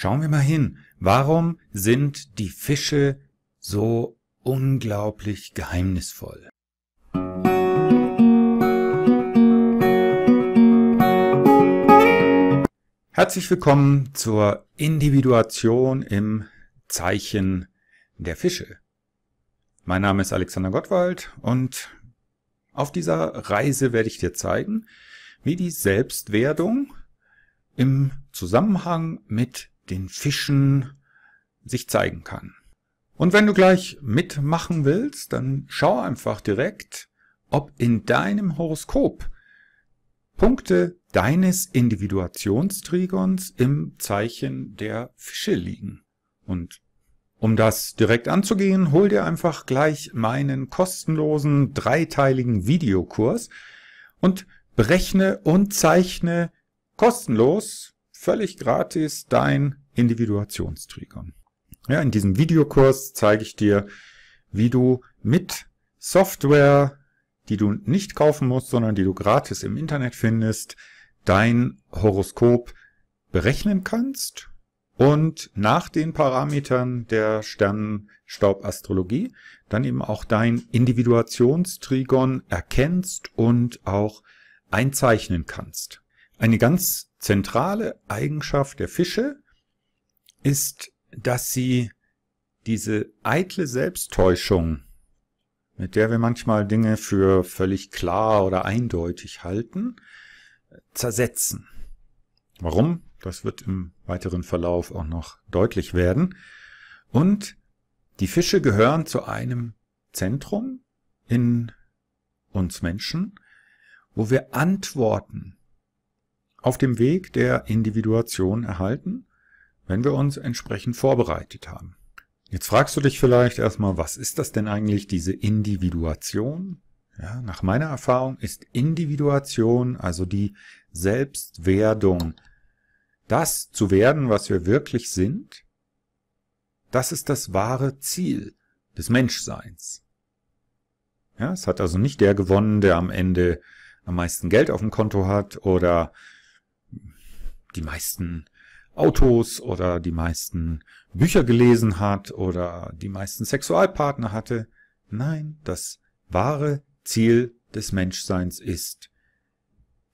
Schauen wir mal hin. Warum sind die Fische so unglaublich geheimnisvoll? Herzlich willkommen zur Individuation im Zeichen der Fische. Mein Name ist Alexander Gottwald und auf dieser Reise werde ich dir zeigen, wie die Selbstwerdung im Zusammenhang mit den Fischen sich zeigen kann. Und wenn du gleich mitmachen willst, dann schau einfach direkt, ob in deinem Horoskop Punkte deines Individuationstrigons im Zeichen der Fische liegen. Und um das direkt anzugehen, hol dir einfach gleich meinen kostenlosen dreiteiligen Videokurs und berechne und zeichne kostenlos völlig gratis dein Individuationstrigon. Ja, in diesem Videokurs zeige ich dir, wie du mit Software, die du nicht kaufen musst, sondern die du gratis im Internet findest, dein Horoskop berechnen kannst und nach den Parametern der Sternenstaubastrologie dann eben auch dein Individuationstrigon erkennst und auch einzeichnen kannst. Eine ganz zentrale Eigenschaft der Fische ist, dass sie diese eitle Selbsttäuschung, mit der wir manchmal Dinge für völlig klar oder eindeutig halten, zersetzen. Warum? Das wird im weiteren Verlauf auch noch deutlich werden. Und die Fische gehören zu einem Zentrum in uns Menschen, wo wir Antworten auf dem Weg der Individuation erhalten, wenn wir uns entsprechend vorbereitet haben. Jetzt fragst du dich vielleicht erstmal, was ist das denn eigentlich, diese Individuation? Ja, nach meiner Erfahrung ist Individuation, also die Selbstwerdung, das zu werden, was wir wirklich sind, das ist das wahre Ziel des Menschseins. Ja, es hat also nicht der gewonnen, der am Ende am meisten Geld auf dem Konto hat oder die meisten Autos oder die meisten Bücher gelesen hat oder die meisten Sexualpartner hatte. Nein, das wahre Ziel des Menschseins ist,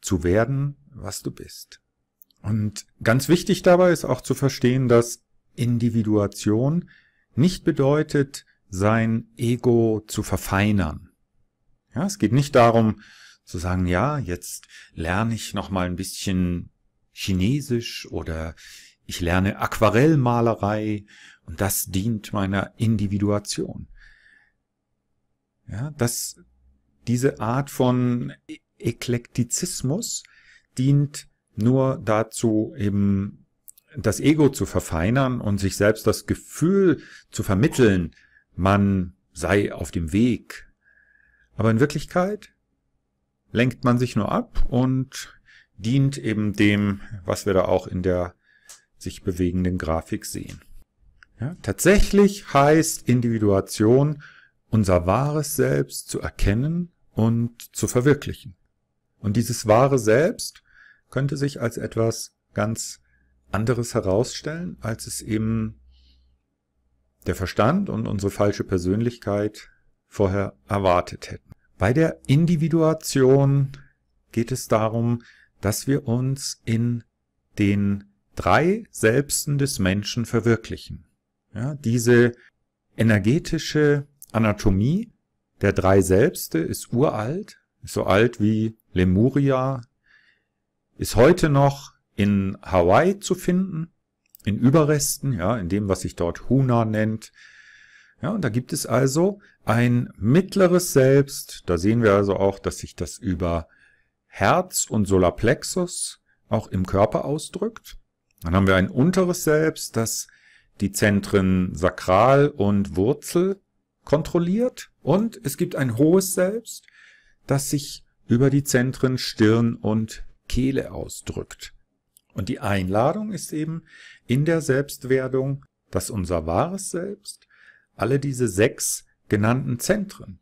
zu werden, was du bist. Und ganz wichtig dabei ist auch zu verstehen, dass Individuation nicht bedeutet, sein Ego zu verfeinern. Ja, es geht nicht darum zu sagen, ja, jetzt lerne ich noch mal ein bisschen Chinesisch oder ich lerne Aquarellmalerei und das dient meiner Individuation. Ja, dass diese Art von e-, Eklektizismus dient nur dazu, eben das Ego zu verfeinern und sich selbst das Gefühl zu vermitteln, man sei auf dem Weg. Aber in Wirklichkeit lenkt man sich nur ab und dient eben dem, was wir da auch in der sich bewegenden Grafik sehen. Ja, tatsächlich heißt Individuation, unser wahres Selbst zu erkennen und zu verwirklichen. Und dieses wahre Selbst könnte sich als etwas ganz anderes herausstellen, als es eben der Verstand und unsere falsche Persönlichkeit vorher erwartet hätten. Bei der Individuation geht es darum, dass wir uns in den drei Selbsten des Menschen verwirklichen. Ja, diese energetische Anatomie der drei Selbste ist uralt, so alt wie Lemuria, ist heute noch in Hawaii zu finden, in Überresten, ja, in dem, was sich dort Huna nennt. Ja, und da gibt es also ein mittleres Selbst. Da sehen wir also auch, dass sich das über Herz und Solarplexus auch im Körper ausdrückt. Dann haben wir ein unteres Selbst, das die Zentren Sakral und Wurzel kontrolliert. Und es gibt ein hohes Selbst, das sich über die Zentren Stirn und Kehle ausdrückt. Und die Einladung ist eben in der Selbstwerdung, dass unser wahres Selbst alle diese sechs genannten Zentren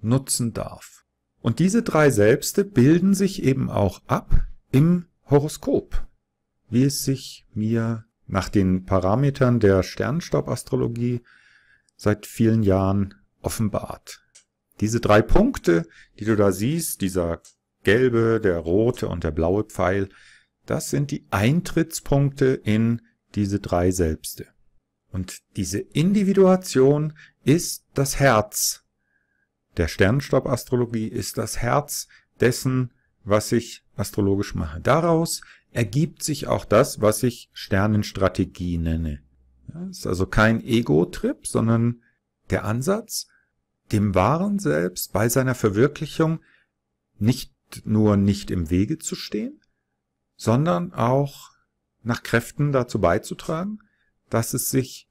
nutzen darf. Und diese drei Selbste bilden sich eben auch ab im Horoskop, wie es sich mir nach den Parametern der Sternstaubastrologie seit vielen Jahren offenbart. Diese drei Punkte, die du da siehst, dieser gelbe, der rote und der blaue Pfeil, das sind die Eintrittspunkte in diese drei Selbste. Und diese Individuation ist das Herz der Sternenstaubastrologie ist das Herz dessen, was ich astrologisch mache. Daraus ergibt sich auch das, was ich Sternenstrategie nenne. Das ist also kein Ego-Trip, sondern der Ansatz, dem wahren Selbst bei seiner Verwirklichung nicht nur nicht im Wege zu stehen, sondern auch nach Kräften dazu beizutragen, dass es sich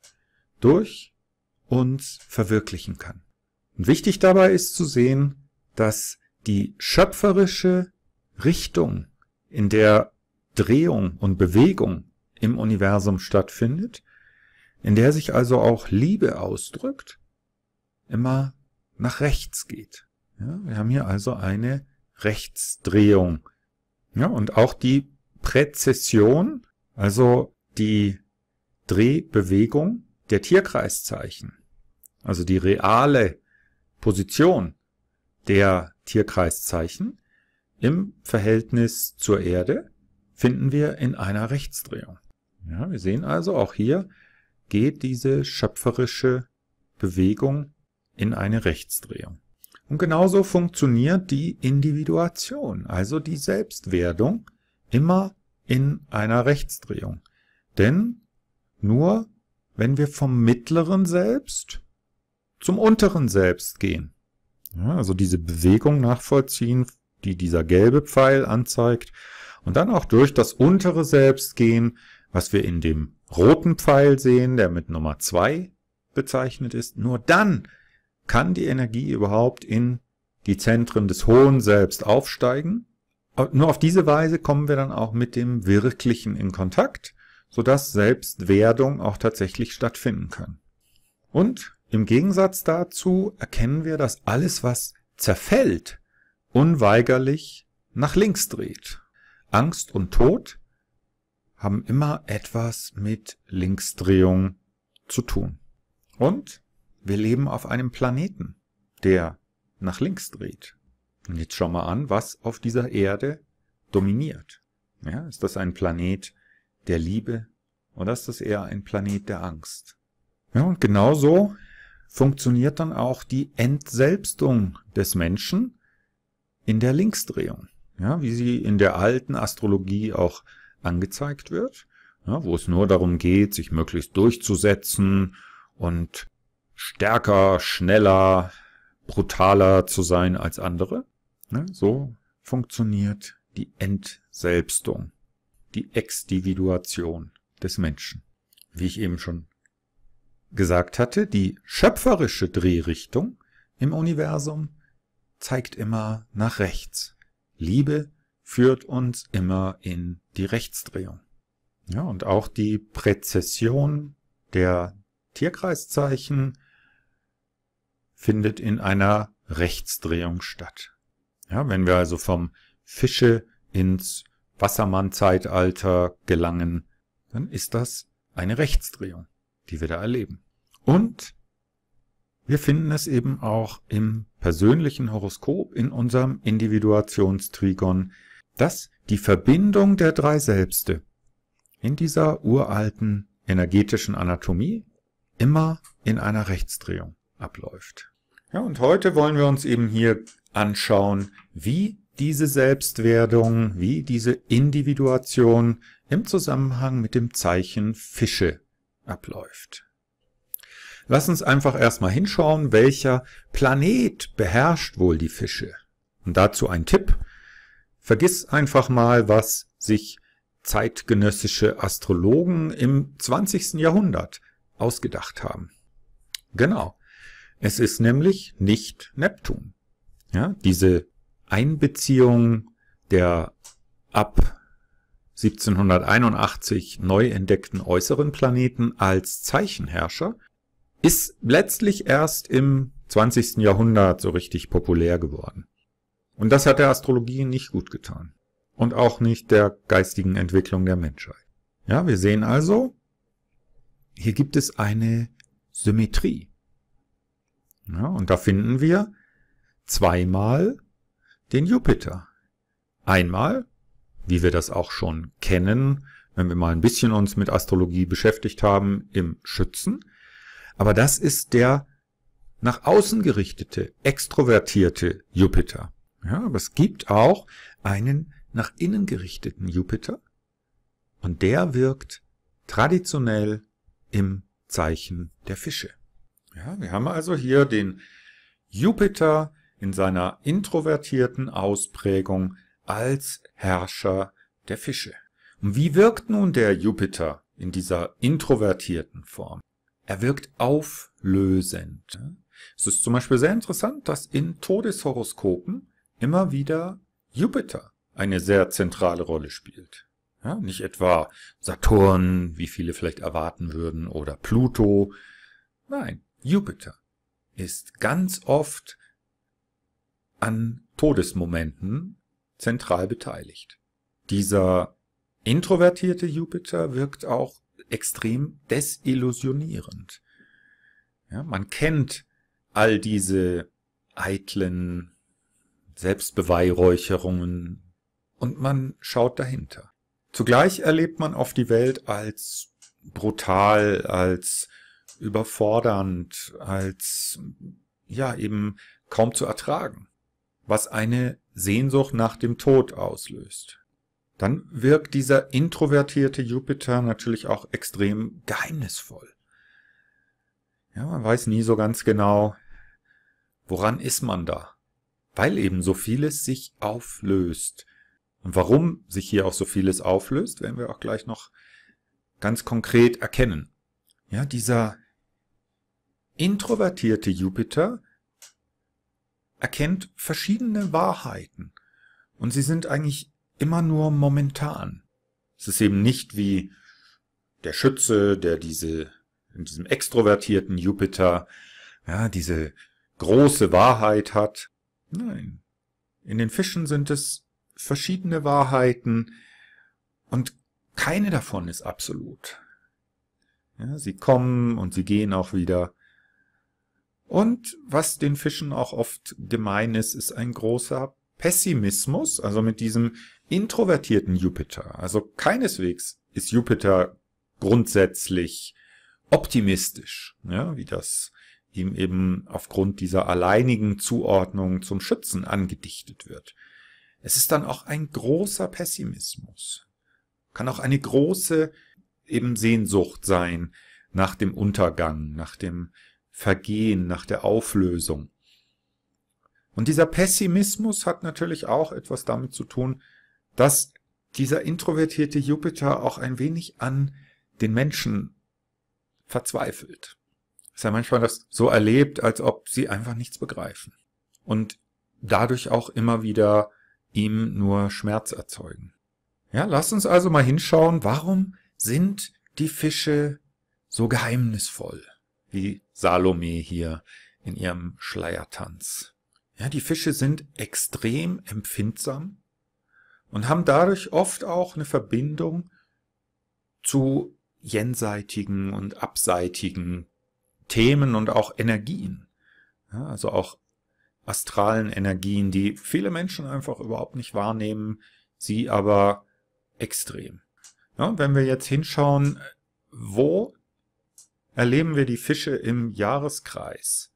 durch uns verwirklichen kann. Und wichtig dabei ist zu sehen, dass die schöpferische Richtung, in der Drehung und Bewegung im Universum stattfindet, in der sich also auch Liebe ausdrückt, immer nach rechts geht. Ja, wir haben hier also eine Rechtsdrehung. Ja, und auch die Präzession, also die Drehbewegung der Tierkreiszeichen, also die reale Position der Tierkreiszeichen im Verhältnis zur Erde finden wir in einer Rechtsdrehung. Ja, wir sehen also, auch hier geht diese schöpferische Bewegung in eine Rechtsdrehung. Und genauso funktioniert die Individuation, also die Selbstwerdung, immer in einer Rechtsdrehung. Denn nur wenn wir vom mittleren Selbst zum unteren Selbst gehen. Ja, also diese Bewegung nachvollziehen, die dieser gelbe Pfeil anzeigt. Und dann auch durch das untere Selbst gehen, was wir in dem roten Pfeil sehen, der mit Nummer zwei bezeichnet ist. Nur dann kann die Energie überhaupt in die Zentren des hohen Selbst aufsteigen. Nur auf diese Weise kommen wir dann auch mit dem Wirklichen in Kontakt, sodass Selbstwerdung auch tatsächlich stattfinden kann. Und im Gegensatz dazu erkennen wir, dass alles, was zerfällt, unweigerlich nach links dreht. Angst und Tod haben immer etwas mit Linksdrehung zu tun. Und wir leben auf einem Planeten, der nach links dreht. Und jetzt schauen wir an, was auf dieser Erde dominiert. Ja, ist das ein Planet der Liebe oder ist das eher ein Planet der Angst? Ja, und genauso funktioniert dann auch die Entselbstung des Menschen in der Linksdrehung, ja, wie sie in der alten Astrologie auch angezeigt wird, ja, wo es nur darum geht, sich möglichst durchzusetzen und stärker, schneller, brutaler zu sein als andere. Ja, ne? so funktioniert die Entselbstung, die Exdividuation des Menschen, wie ich eben schon gesagt hatte, die schöpferische Drehrichtung im Universum zeigt immer nach rechts. Liebe führt uns immer in die Rechtsdrehung. Ja, und auch die Präzession der Tierkreiszeichen findet in einer Rechtsdrehung statt. Ja, wenn wir also vom Fische ins Wassermannzeitalter gelangen, dann ist das eine Rechtsdrehung, die wir da erleben. Und wir finden es eben auch im persönlichen Horoskop, in unserem Individuationstrigon, dass die Verbindung der drei Selbste in dieser uralten energetischen Anatomie immer in einer Rechtsdrehung abläuft. Ja, und heute wollen wir uns eben hier anschauen, wie diese Selbstwerdung, wie diese Individuation im Zusammenhang mit dem Zeichen Fische abläuft. Lass uns einfach erstmal hinschauen, welcher Planet beherrscht wohl die Fische. Und dazu ein Tipp. Vergiss einfach mal, was sich zeitgenössische Astrologen im 20. Jahrhundert ausgedacht haben. Genau. Es ist nämlich nicht Neptun. Ja, diese Einbeziehung der ab 1781 neu entdeckten äußeren Planeten als Zeichenherrscher ist letztlich erst im 20. Jahrhundert so richtig populär geworden. Und das hat der Astrologie nicht gut getan. Und auch nicht der geistigen Entwicklung der Menschheit. Ja, wir sehen also, hier gibt es eine Symmetrie. Ja, und da finden wir zweimal den Jupiter. Einmal, wie wir das auch schon kennen, wenn wir mal ein bisschen uns mit Astrologie beschäftigt haben, im Schützen aber das ist der nach außen gerichtete, extrovertierte Jupiter. Ja, aber es gibt auch einen nach innen gerichteten Jupiter und der wirkt traditionell im Zeichen der Fische. Ja, wir haben also hier den Jupiter in seiner introvertierten Ausprägung als Herrscher der Fische. Und wie wirkt nun der Jupiter in dieser introvertierten Form? Er wirkt auflösend. Es ist zum Beispiel sehr interessant, dass in Todeshoroskopen immer wieder Jupiter eine sehr zentrale Rolle spielt. Ja, nicht etwa Saturn, wie viele vielleicht erwarten würden, oder Pluto. Nein, Jupiter ist ganz oft an Todesmomenten zentral beteiligt. Dieser introvertierte Jupiter wirkt auch extrem desillusionierend. Ja, man kennt all diese eitlen Selbstbeweihräucherungen und man schaut dahinter. Zugleich erlebt man auf die Welt als brutal, als überfordernd, als ja eben kaum zu ertragen, was eine Sehnsucht nach dem Tod auslöst dann wirkt dieser introvertierte Jupiter natürlich auch extrem geheimnisvoll. Ja, man weiß nie so ganz genau, woran ist man da? Weil eben so vieles sich auflöst. Und warum sich hier auch so vieles auflöst, werden wir auch gleich noch ganz konkret erkennen. Ja, dieser introvertierte Jupiter erkennt verschiedene Wahrheiten. Und sie sind eigentlich immer nur momentan. Es ist eben nicht wie der Schütze, der diese, in diesem extrovertierten Jupiter, ja, diese große Wahrheit hat. Nein. In den Fischen sind es verschiedene Wahrheiten und keine davon ist absolut. Ja, sie kommen und sie gehen auch wieder. Und was den Fischen auch oft gemein ist, ist ein großer Pessimismus, also mit diesem introvertierten Jupiter, also keineswegs ist Jupiter grundsätzlich optimistisch, ja, ne, wie das ihm eben aufgrund dieser alleinigen Zuordnung zum Schützen angedichtet wird. Es ist dann auch ein großer Pessimismus, kann auch eine große eben Sehnsucht sein nach dem Untergang, nach dem Vergehen, nach der Auflösung. Und dieser Pessimismus hat natürlich auch etwas damit zu tun, dass dieser introvertierte Jupiter auch ein wenig an den Menschen verzweifelt. Dass er manchmal das so erlebt, als ob sie einfach nichts begreifen. Und dadurch auch immer wieder ihm nur Schmerz erzeugen. Ja, lasst uns also mal hinschauen, warum sind die Fische so geheimnisvoll, wie Salome hier in ihrem Schleiertanz. Ja, die Fische sind extrem empfindsam und haben dadurch oft auch eine Verbindung zu jenseitigen und abseitigen Themen und auch Energien. Ja, also auch astralen Energien, die viele Menschen einfach überhaupt nicht wahrnehmen, sie aber extrem. Ja, wenn wir jetzt hinschauen, wo erleben wir die Fische im Jahreskreis?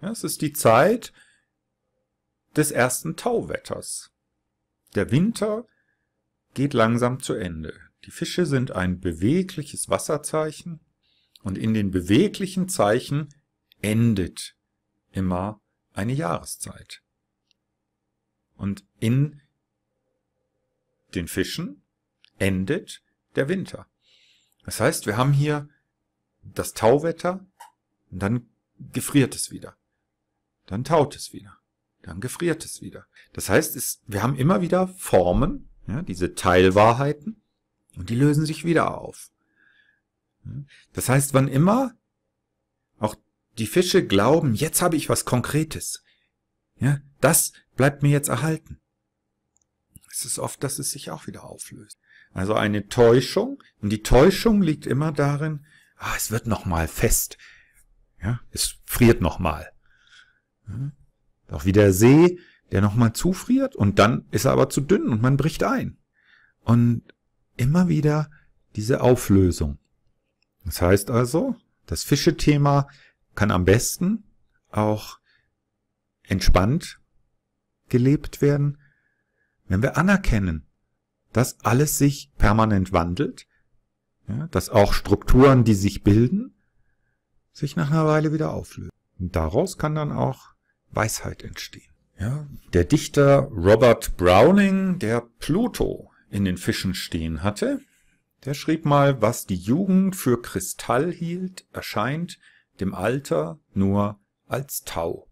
Ja, es ist die Zeit des ersten Tauwetters. Der Winter geht langsam zu Ende. Die Fische sind ein bewegliches Wasserzeichen und in den beweglichen Zeichen endet immer eine Jahreszeit. Und in den Fischen endet der Winter. Das heißt, wir haben hier das Tauwetter und dann gefriert es wieder. Dann taut es wieder dann gefriert es wieder. Das heißt, es, wir haben immer wieder Formen, ja, diese Teilwahrheiten, und die lösen sich wieder auf. Das heißt, wann immer auch die Fische glauben, jetzt habe ich was Konkretes, ja, das bleibt mir jetzt erhalten. Es ist oft, dass es sich auch wieder auflöst. Also eine Täuschung, und die Täuschung liegt immer darin, ah, es wird nochmal fest, ja, es friert nochmal. Ja, doch wie der See, der nochmal zufriert und dann ist er aber zu dünn und man bricht ein. Und immer wieder diese Auflösung. Das heißt also, das Fische-Thema kann am besten auch entspannt gelebt werden, wenn wir anerkennen, dass alles sich permanent wandelt, ja, dass auch Strukturen, die sich bilden, sich nach einer Weile wieder auflösen. Und daraus kann dann auch Weisheit entstehen. Ja? Der Dichter Robert Browning, der Pluto in den Fischen stehen hatte, der schrieb mal, was die Jugend für Kristall hielt, erscheint dem Alter nur als Tau.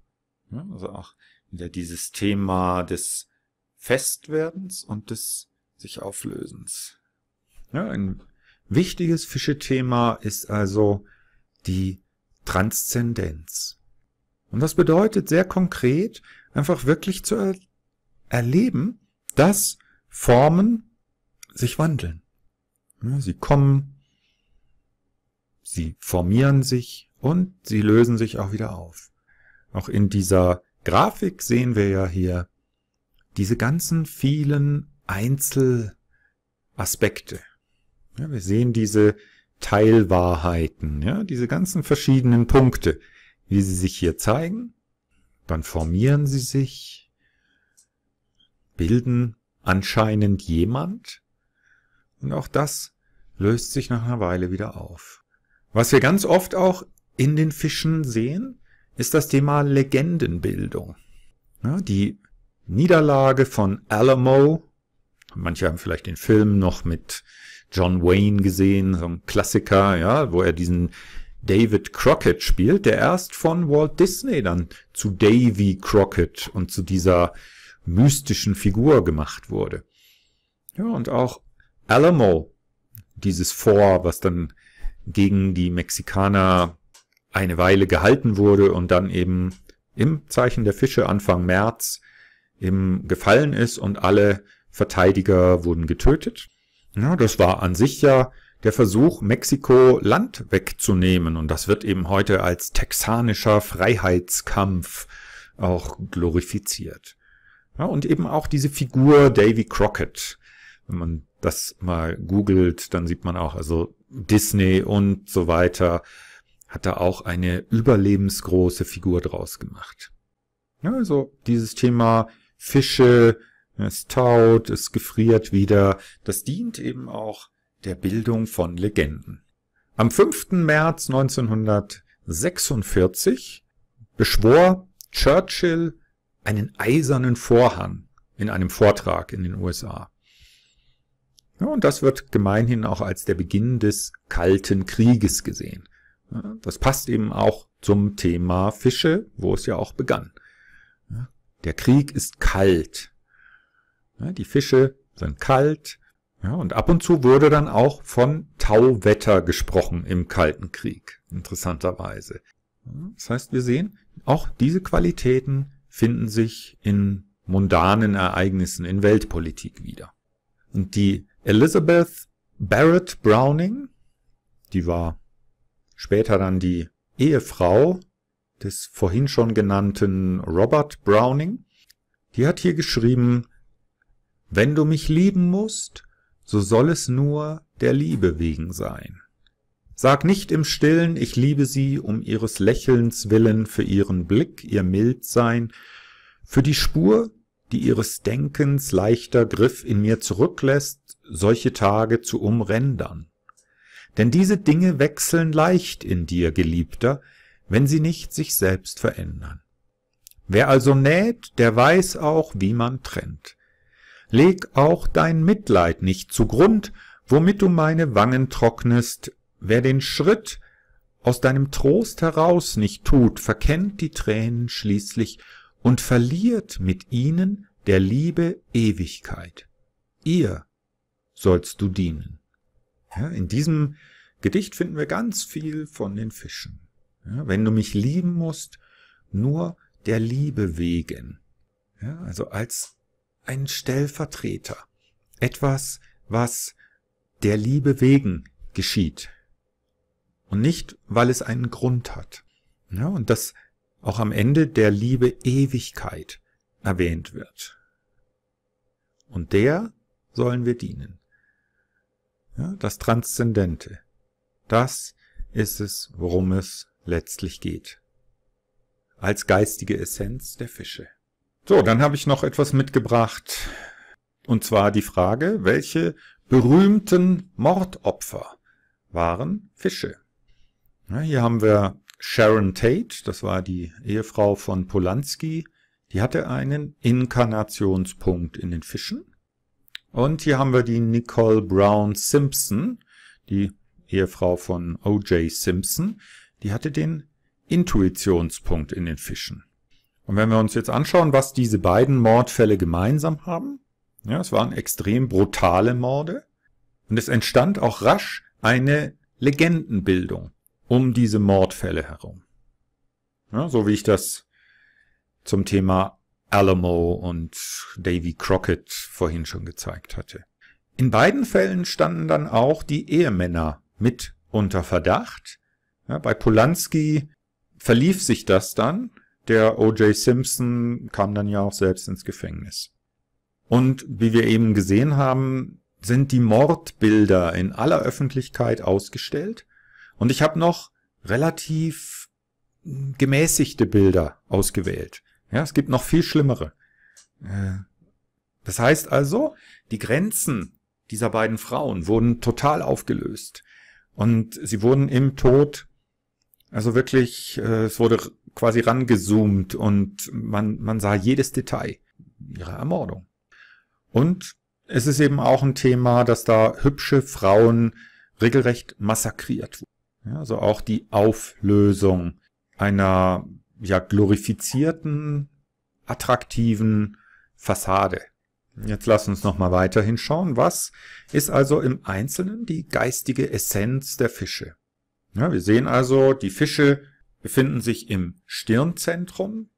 Ja, also auch wieder dieses Thema des Festwerdens und des sich Auflösens. Ja, ein wichtiges Fischethema ist also die Transzendenz. Und das bedeutet sehr konkret, einfach wirklich zu er erleben, dass Formen sich wandeln. Sie kommen, sie formieren sich und sie lösen sich auch wieder auf. Auch in dieser Grafik sehen wir ja hier diese ganzen vielen Einzelaspekte. Ja, wir sehen diese Teilwahrheiten, ja, diese ganzen verschiedenen Punkte, wie sie sich hier zeigen. Dann formieren sie sich, bilden anscheinend jemand. Und auch das löst sich nach einer Weile wieder auf. Was wir ganz oft auch in den Fischen sehen, ist das Thema Legendenbildung. Ja, die Niederlage von Alamo, manche haben vielleicht den Film noch mit John Wayne gesehen, so ein Klassiker, ja, wo er diesen David Crockett spielt, der erst von Walt Disney dann zu Davy Crockett und zu dieser mystischen Figur gemacht wurde. Ja, und auch Alamo, dieses Vor, was dann gegen die Mexikaner eine Weile gehalten wurde und dann eben im Zeichen der Fische Anfang März eben gefallen ist und alle Verteidiger wurden getötet. Ja, das war an sich ja der Versuch, Mexiko Land wegzunehmen. Und das wird eben heute als texanischer Freiheitskampf auch glorifiziert. Ja, und eben auch diese Figur Davy Crockett. Wenn man das mal googelt, dann sieht man auch, also Disney und so weiter hat da auch eine überlebensgroße Figur draus gemacht. Ja, also dieses Thema Fische, es taut, es gefriert wieder, das dient eben auch der Bildung von Legenden. Am 5. März 1946 beschwor Churchill einen eisernen Vorhang in einem Vortrag in den USA. Ja, und das wird gemeinhin auch als der Beginn des Kalten Krieges gesehen. Ja, das passt eben auch zum Thema Fische, wo es ja auch begann. Ja, der Krieg ist kalt. die Fische sind kalt, ja, und ab und zu wurde dann auch von Tauwetter gesprochen im Kalten Krieg, interessanterweise. Das heißt, wir sehen, auch diese Qualitäten finden sich in mundanen Ereignissen in Weltpolitik wieder. Und die Elizabeth Barrett Browning, die war später dann die Ehefrau des vorhin schon genannten Robert Browning, die hat hier geschrieben, wenn du mich lieben musst, so soll es nur der Liebe wegen sein. Sag nicht im Stillen, ich liebe sie um ihres Lächelns willen, für ihren Blick, ihr Mildsein, für die Spur, die ihres Denkens leichter Griff in mir zurücklässt, solche Tage zu umrändern. Denn diese Dinge wechseln leicht in dir, Geliebter, wenn sie nicht sich selbst verändern. Wer also näht, der weiß auch, wie man trennt leg auch dein Mitleid nicht zugrund, womit du meine Wangen trocknest. Wer den Schritt aus deinem Trost heraus nicht tut, verkennt die Tränen schließlich und verliert mit ihnen der Liebe Ewigkeit. Ihr sollst du dienen. Ja, in diesem Gedicht finden wir ganz viel von den Fischen. Ja, wenn du mich lieben musst, nur der Liebe wegen. Ja, also als ein Stellvertreter, etwas, was der Liebe wegen geschieht und nicht, weil es einen Grund hat. Ja, und das auch am Ende der Liebe Ewigkeit erwähnt wird. Und der sollen wir dienen. Ja, das Transzendente. Das ist es, worum es letztlich geht. Als geistige Essenz der Fische. So, dann habe ich noch etwas mitgebracht. Und zwar die Frage, welche berühmten Mordopfer waren Fische? Ja, hier haben wir Sharon Tate, das war die Ehefrau von Polanski. Die hatte einen Inkarnationspunkt in den Fischen. Und hier haben wir die Nicole Brown Simpson, die Ehefrau von O.J. Simpson. Die hatte den Intuitionspunkt in den Fischen. Und wenn wir uns jetzt anschauen, was diese beiden Mordfälle gemeinsam haben, ja, es waren extrem brutale Morde und es entstand auch rasch eine Legendenbildung um diese Mordfälle herum. Ja, so wie ich das zum Thema Alamo und Davy Crockett vorhin schon gezeigt hatte. In beiden Fällen standen dann auch die Ehemänner mit unter Verdacht. Ja, bei Polanski verlief sich das dann der O.J. Simpson kam dann ja auch selbst ins Gefängnis. Und wie wir eben gesehen haben, sind die Mordbilder in aller Öffentlichkeit ausgestellt. Und ich habe noch relativ hm, gemäßigte Bilder ausgewählt. Ja, es gibt noch viel schlimmere. Äh, das heißt also, die Grenzen dieser beiden Frauen wurden total aufgelöst. Und sie wurden im Tod, also wirklich, äh, es wurde quasi rangezoomt und man, man sah jedes Detail ihrer Ermordung. Und es ist eben auch ein Thema, dass da hübsche Frauen regelrecht massakriert wurden. Ja, also auch die Auflösung einer ja glorifizierten, attraktiven Fassade. Jetzt lass uns nochmal mal weiter hinschauen. Was ist also im Einzelnen die geistige Essenz der Fische? Ja, wir sehen also, die Fische befinden sich im Stirnzentrum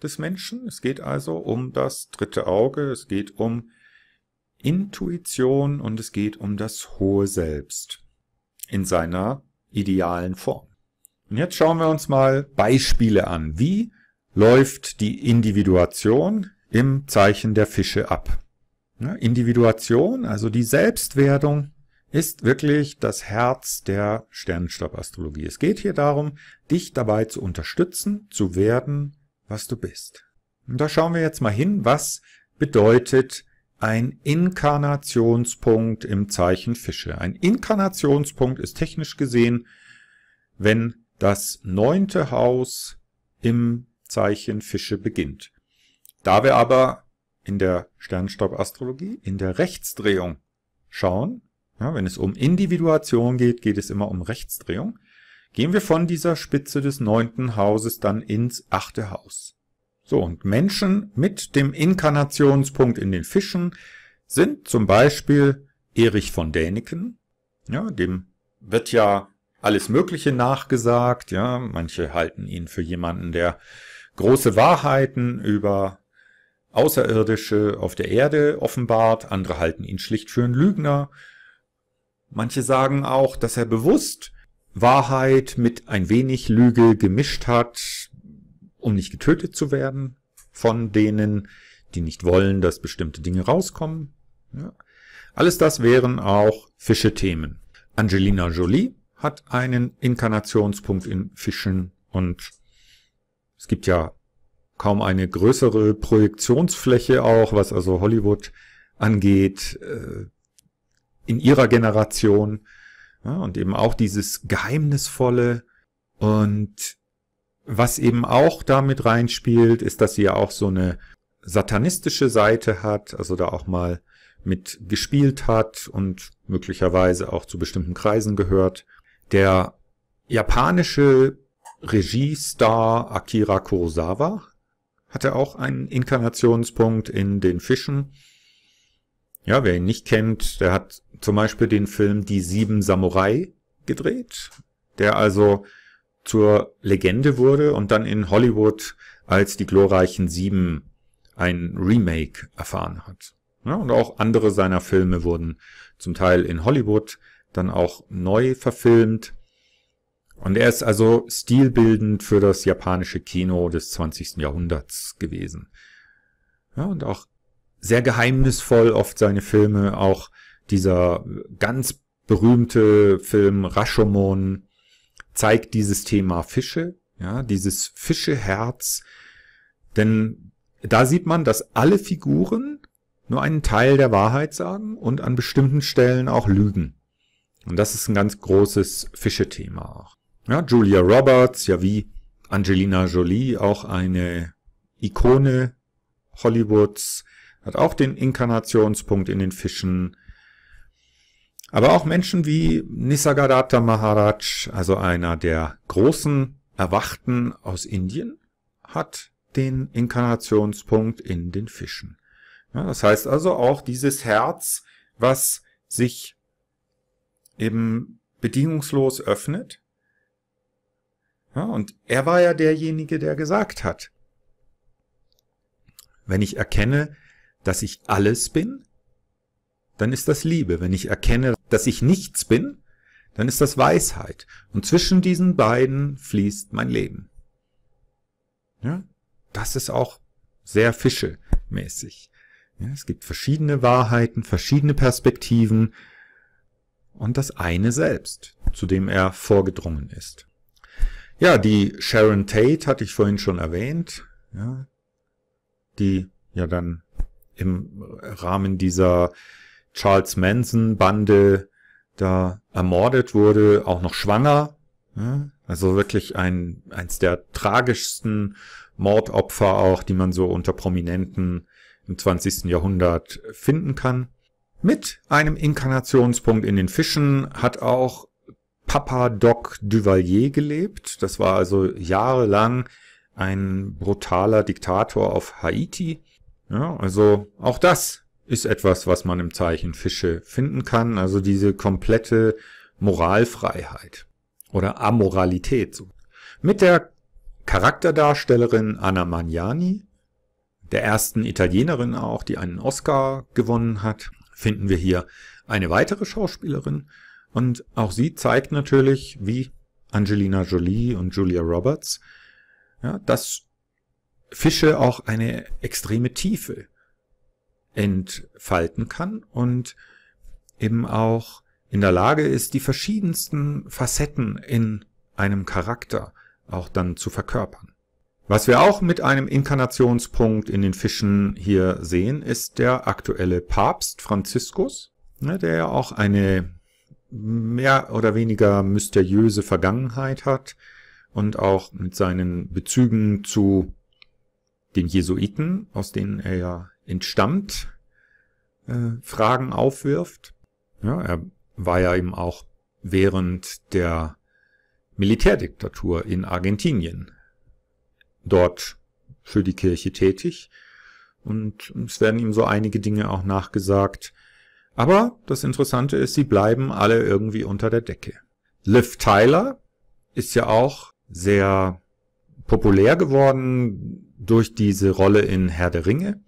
des Menschen. Es geht also um das dritte Auge, es geht um Intuition und es geht um das hohe Selbst in seiner idealen Form. Und jetzt schauen wir uns mal Beispiele an. Wie läuft die Individuation im Zeichen der Fische ab? Ne, Individuation, also die Selbstwerdung ist wirklich das Herz der sternenstaub Es geht hier darum, dich dabei zu unterstützen, zu werden, was du bist. Und da schauen wir jetzt mal hin, was bedeutet ein Inkarnationspunkt im Zeichen Fische. Ein Inkarnationspunkt ist technisch gesehen, wenn das neunte Haus im Zeichen Fische beginnt. Da wir aber in der sternstaub in der Rechtsdrehung schauen, ja, wenn es um Individuation geht, geht es immer um Rechtsdrehung. Gehen wir von dieser Spitze des neunten Hauses dann ins achte Haus. So, und Menschen mit dem Inkarnationspunkt in den Fischen sind zum Beispiel Erich von Däniken. Ja, dem wird ja alles Mögliche nachgesagt. Ja, manche halten ihn für jemanden, der große Wahrheiten über Außerirdische auf der Erde offenbart. Andere halten ihn schlicht für einen Lügner. Manche sagen auch, dass er bewusst Wahrheit mit ein wenig Lüge gemischt hat, um nicht getötet zu werden von denen, die nicht wollen, dass bestimmte Dinge rauskommen. Ja. Alles das wären auch Fische-Themen. Angelina Jolie hat einen Inkarnationspunkt in Fischen und es gibt ja kaum eine größere Projektionsfläche auch, was also Hollywood angeht, äh, in ihrer Generation ja, und eben auch dieses Geheimnisvolle und was eben auch damit reinspielt, ist, dass sie ja auch so eine satanistische Seite hat, also da auch mal mit gespielt hat und möglicherweise auch zu bestimmten Kreisen gehört. Der japanische Regiestar Akira Kurosawa hatte auch einen Inkarnationspunkt in den Fischen. Ja, wer ihn nicht kennt, der hat zum Beispiel den Film Die Sieben Samurai gedreht, der also zur Legende wurde und dann in Hollywood als die glorreichen Sieben ein Remake erfahren hat. Ja, und auch andere seiner Filme wurden zum Teil in Hollywood dann auch neu verfilmt. Und er ist also stilbildend für das japanische Kino des 20. Jahrhunderts gewesen. Ja, und auch sehr geheimnisvoll oft seine Filme, auch dieser ganz berühmte Film Rashomon zeigt dieses Thema Fische, ja, dieses Fischeherz. Denn da sieht man, dass alle Figuren nur einen Teil der Wahrheit sagen und an bestimmten Stellen auch lügen. Und das ist ein ganz großes Fische-Thema auch. Ja, Julia Roberts, ja wie Angelina Jolie, auch eine Ikone Hollywoods, hat auch den Inkarnationspunkt in den Fischen. Aber auch Menschen wie Nisargadatta Maharaj, also einer der großen Erwachten aus Indien, hat den Inkarnationspunkt in den Fischen. Ja, das heißt also auch dieses Herz, was sich eben bedingungslos öffnet. Ja, und er war ja derjenige, der gesagt hat, wenn ich erkenne, dass ich alles bin, dann ist das Liebe. Wenn ich erkenne, dass ich nichts bin, dann ist das Weisheit. Und zwischen diesen beiden fließt mein Leben. Ja, das ist auch sehr fischemäßig. Ja, es gibt verschiedene Wahrheiten, verschiedene Perspektiven und das eine selbst, zu dem er vorgedrungen ist. Ja, die Sharon Tate hatte ich vorhin schon erwähnt, ja, die ja dann im Rahmen dieser Charles Manson Bande da ermordet wurde, auch noch schwanger. Also wirklich ein, eins der tragischsten Mordopfer auch, die man so unter Prominenten im 20. Jahrhundert finden kann. Mit einem Inkarnationspunkt in den Fischen hat auch Papa Doc Duvalier gelebt. Das war also jahrelang ein brutaler Diktator auf Haiti. Ja, also auch das ist etwas, was man im Zeichen Fische finden kann. Also diese komplette Moralfreiheit oder Amoralität. Mit der Charakterdarstellerin Anna Magnani, der ersten Italienerin auch, die einen Oscar gewonnen hat, finden wir hier eine weitere Schauspielerin. Und auch sie zeigt natürlich, wie Angelina Jolie und Julia Roberts, ja, dass Fische auch eine extreme Tiefe entfalten kann und eben auch in der Lage ist, die verschiedensten Facetten in einem Charakter auch dann zu verkörpern. Was wir auch mit einem Inkarnationspunkt in den Fischen hier sehen, ist der aktuelle Papst Franziskus, ne, der ja auch eine mehr oder weniger mysteriöse Vergangenheit hat und auch mit seinen Bezügen zu den Jesuiten, aus denen er ja entstammt, äh, Fragen aufwirft. Ja, er war ja eben auch während der Militärdiktatur in Argentinien dort für die Kirche tätig. Und es werden ihm so einige Dinge auch nachgesagt. Aber das Interessante ist, sie bleiben alle irgendwie unter der Decke. Liv Tyler ist ja auch sehr populär geworden durch diese Rolle in Herr der Ringe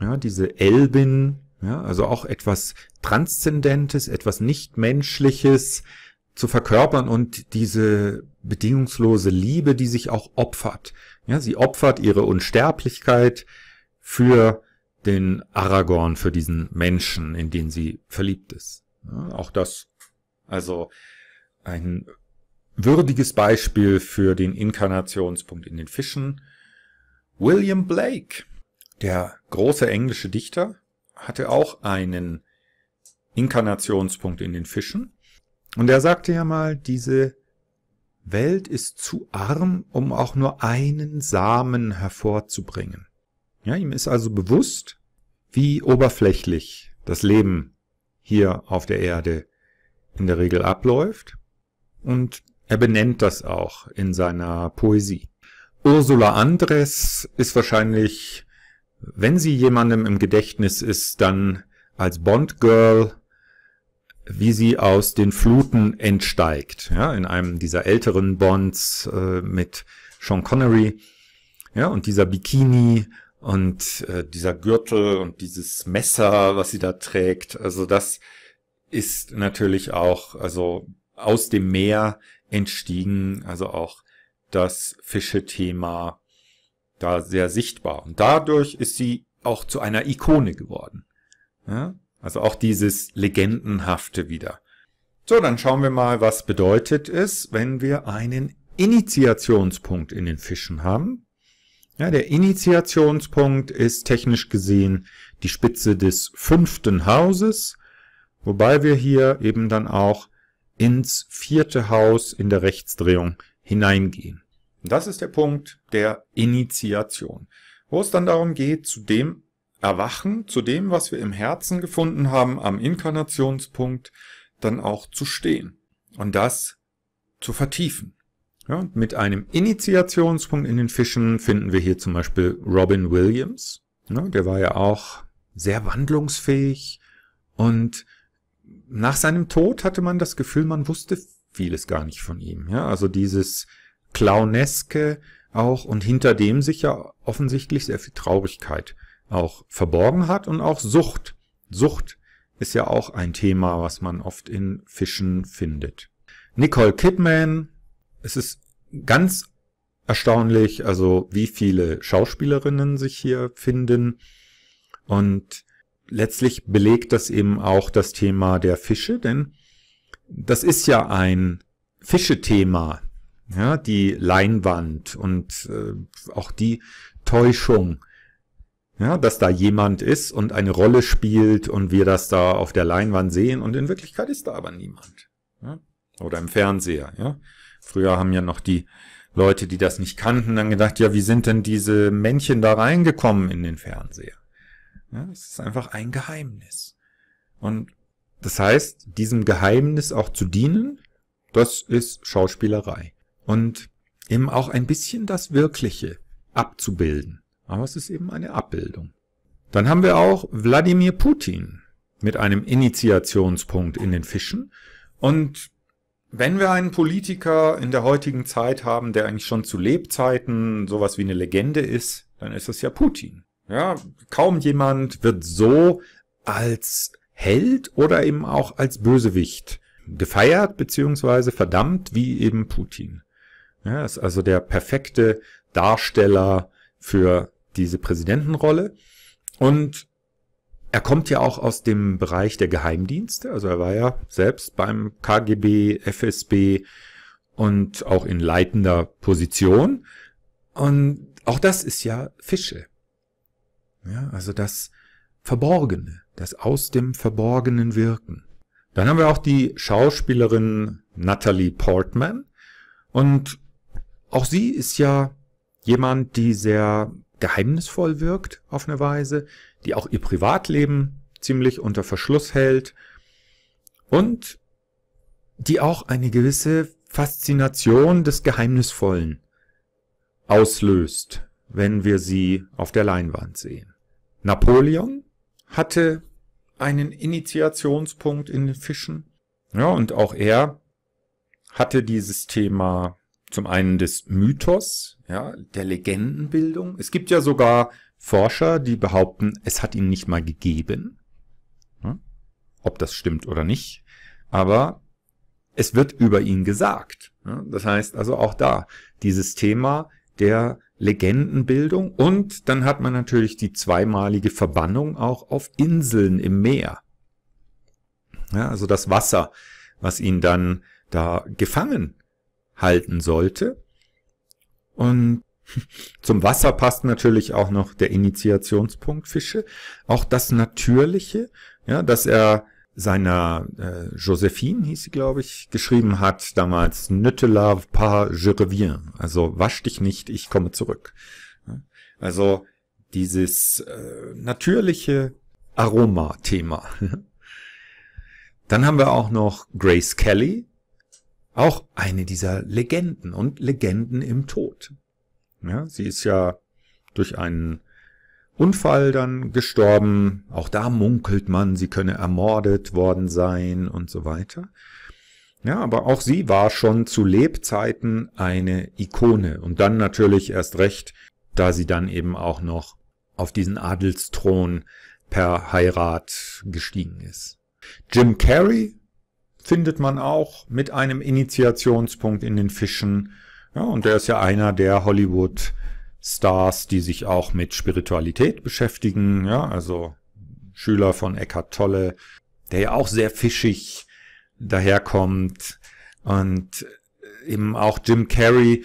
ja, diese Elbin, ja, also auch etwas Transzendentes, etwas Nichtmenschliches zu verkörpern und diese bedingungslose Liebe, die sich auch opfert. Ja, sie opfert ihre Unsterblichkeit für den Aragorn, für diesen Menschen, in den sie verliebt ist. Ja, auch das, also ein würdiges Beispiel für den Inkarnationspunkt in den Fischen. William Blake, der große englische Dichter hatte auch einen Inkarnationspunkt in den Fischen. Und er sagte ja mal, diese Welt ist zu arm, um auch nur einen Samen hervorzubringen. Ja, ihm ist also bewusst, wie oberflächlich das Leben hier auf der Erde in der Regel abläuft. Und er benennt das auch in seiner Poesie. Ursula Andres ist wahrscheinlich wenn sie jemandem im Gedächtnis ist, dann als Bond Girl, wie sie aus den Fluten entsteigt, ja, in einem dieser älteren Bonds äh, mit Sean Connery, ja, und dieser Bikini und äh, dieser Gürtel und dieses Messer, was sie da trägt, also das ist natürlich auch, also aus dem Meer entstiegen, also auch das Fische-Thema da sehr sichtbar. Und dadurch ist sie auch zu einer Ikone geworden. Ja? Also auch dieses Legendenhafte wieder. So, dann schauen wir mal, was bedeutet es, wenn wir einen Initiationspunkt in den Fischen haben. Ja, der Initiationspunkt ist technisch gesehen die Spitze des fünften Hauses, wobei wir hier eben dann auch ins vierte Haus in der Rechtsdrehung hineingehen das ist der Punkt der Initiation, wo es dann darum geht, zu dem Erwachen, zu dem, was wir im Herzen gefunden haben, am Inkarnationspunkt, dann auch zu stehen und das zu vertiefen. Ja, und mit einem Initiationspunkt in den Fischen finden wir hier zum Beispiel Robin Williams. Ja, der war ja auch sehr wandlungsfähig und nach seinem Tod hatte man das Gefühl, man wusste vieles gar nicht von ihm. Ja, also dieses clowneske auch und hinter dem sich ja offensichtlich sehr viel Traurigkeit auch verborgen hat und auch Sucht. Sucht ist ja auch ein Thema, was man oft in Fischen findet. Nicole Kidman, es ist ganz erstaunlich, also wie viele Schauspielerinnen sich hier finden und letztlich belegt das eben auch das Thema der Fische, denn das ist ja ein Fischethema, ja, die Leinwand und äh, auch die Täuschung, ja, dass da jemand ist und eine Rolle spielt und wir das da auf der Leinwand sehen und in Wirklichkeit ist da aber niemand. Ja? Oder im Fernseher, ja. Früher haben ja noch die Leute, die das nicht kannten, dann gedacht, ja, wie sind denn diese Männchen da reingekommen in den Fernseher? Ja, es ist einfach ein Geheimnis. Und das heißt, diesem Geheimnis auch zu dienen, das ist Schauspielerei und eben auch ein bisschen das Wirkliche abzubilden. Aber es ist eben eine Abbildung. Dann haben wir auch Wladimir Putin mit einem Initiationspunkt in den Fischen. Und wenn wir einen Politiker in der heutigen Zeit haben, der eigentlich schon zu Lebzeiten sowas wie eine Legende ist, dann ist es ja Putin. Ja, kaum jemand wird so als Held oder eben auch als Bösewicht gefeiert beziehungsweise verdammt wie eben Putin. Ja, ist also der perfekte Darsteller für diese Präsidentenrolle. Und er kommt ja auch aus dem Bereich der Geheimdienste. Also er war ja selbst beim KGB, FSB und auch in leitender Position. Und auch das ist ja Fische. Ja, also das Verborgene, das aus dem Verborgenen wirken. Dann haben wir auch die Schauspielerin Natalie Portman. Und auch sie ist ja jemand, die sehr geheimnisvoll wirkt auf eine Weise, die auch ihr Privatleben ziemlich unter Verschluss hält und die auch eine gewisse Faszination des Geheimnisvollen auslöst, wenn wir sie auf der Leinwand sehen. Napoleon hatte einen Initiationspunkt in den Fischen. Ja, und auch er hatte dieses Thema zum einen des Mythos, ja, der Legendenbildung. Es gibt ja sogar Forscher, die behaupten, es hat ihn nicht mal gegeben. Ja, ob das stimmt oder nicht. Aber es wird über ihn gesagt. Ja, das heißt also auch da dieses Thema der Legendenbildung. Und dann hat man natürlich die zweimalige Verbannung auch auf Inseln im Meer. Ja, also das Wasser, was ihn dann da gefangen halten sollte. Und zum Wasser passt natürlich auch noch der Initiationspunkt Fische, auch das Natürliche, ja, dass er seiner äh, Josephine, hieß sie, glaube ich, geschrieben hat damals, Nütte ne lave pas, je reviens. Also wasch dich nicht, ich komme zurück. Also dieses äh, natürliche Aroma-Thema. Dann haben wir auch noch Grace Kelly, auch eine dieser Legenden und Legenden im Tod. Ja, sie ist ja durch einen Unfall dann gestorben. Auch da munkelt man, sie könne ermordet worden sein und so weiter. Ja, aber auch sie war schon zu Lebzeiten eine Ikone. Und dann natürlich erst recht, da sie dann eben auch noch auf diesen Adelsthron per Heirat gestiegen ist. Jim Carrey findet man auch mit einem Initiationspunkt in den Fischen. Ja, und der ist ja einer der Hollywood-Stars, die sich auch mit Spiritualität beschäftigen. Ja, also Schüler von Eckhart Tolle, der ja auch sehr fischig daherkommt. Und äh, eben auch Jim Carrey,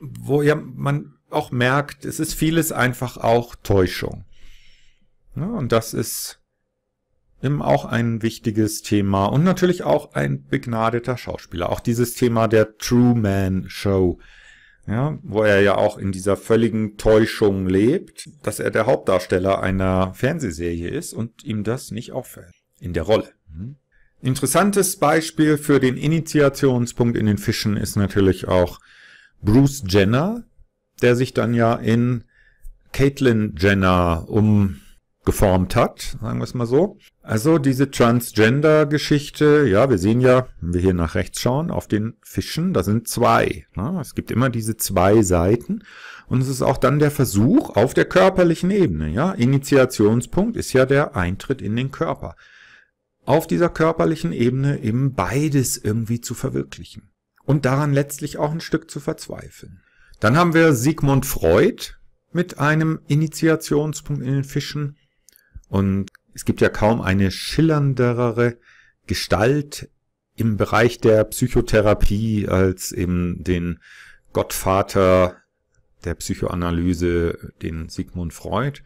wo ja man auch merkt, es ist vieles einfach auch Täuschung. Ja, und das ist Eben auch ein wichtiges Thema und natürlich auch ein begnadeter Schauspieler. Auch dieses Thema der Truman Show. Ja, wo er ja auch in dieser völligen Täuschung lebt, dass er der Hauptdarsteller einer Fernsehserie ist und ihm das nicht auffällt. In der Rolle. Hm. Interessantes Beispiel für den Initiationspunkt in den Fischen ist natürlich auch Bruce Jenner, der sich dann ja in Caitlin Jenner um geformt hat, sagen wir es mal so. Also diese Transgender-Geschichte, ja, wir sehen ja, wenn wir hier nach rechts schauen, auf den Fischen, da sind zwei. Ne? Es gibt immer diese zwei Seiten und es ist auch dann der Versuch auf der körperlichen Ebene. Ja, Initiationspunkt ist ja der Eintritt in den Körper. Auf dieser körperlichen Ebene eben beides irgendwie zu verwirklichen und daran letztlich auch ein Stück zu verzweifeln. Dann haben wir Sigmund Freud mit einem Initiationspunkt in den Fischen und es gibt ja kaum eine schillerndere Gestalt im Bereich der Psychotherapie als eben den Gottvater der Psychoanalyse, den Sigmund Freud.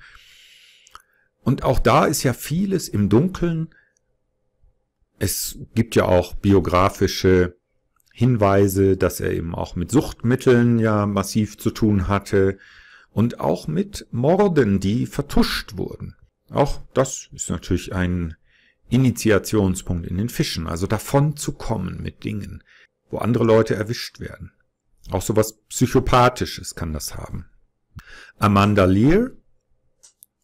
Und auch da ist ja vieles im Dunkeln. Es gibt ja auch biografische Hinweise, dass er eben auch mit Suchtmitteln ja massiv zu tun hatte und auch mit Morden, die vertuscht wurden. Auch das ist natürlich ein Initiationspunkt in den Fischen, also davon zu kommen mit Dingen, wo andere Leute erwischt werden. Auch sowas Psychopathisches kann das haben. Amanda Lear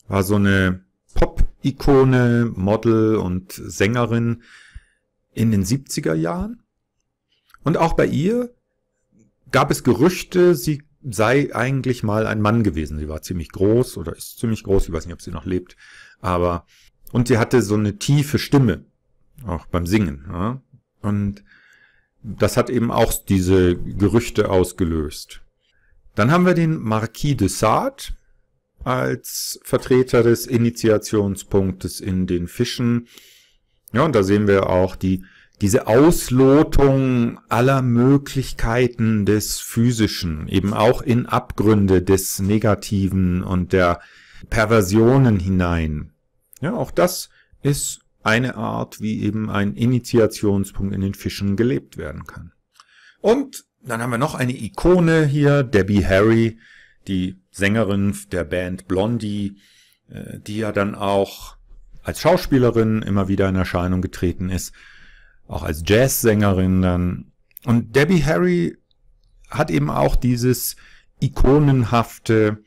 war so eine Pop-Ikone, Model und Sängerin in den 70er Jahren. Und auch bei ihr gab es Gerüchte, sie sei eigentlich mal ein Mann gewesen. Sie war ziemlich groß oder ist ziemlich groß, ich weiß nicht, ob sie noch lebt, aber und sie hatte so eine tiefe Stimme, auch beim Singen. Ja? Und das hat eben auch diese Gerüchte ausgelöst. Dann haben wir den Marquis de Sade als Vertreter des Initiationspunktes in den Fischen. Ja, und da sehen wir auch die diese Auslotung aller Möglichkeiten des Physischen, eben auch in Abgründe des Negativen und der Perversionen hinein. Ja, auch das ist eine Art, wie eben ein Initiationspunkt in den Fischen gelebt werden kann. Und dann haben wir noch eine Ikone hier, Debbie Harry, die Sängerin der Band Blondie, äh, die ja dann auch als Schauspielerin immer wieder in Erscheinung getreten ist auch als Jazzsängerin dann. Und Debbie Harry hat eben auch dieses ikonenhafte,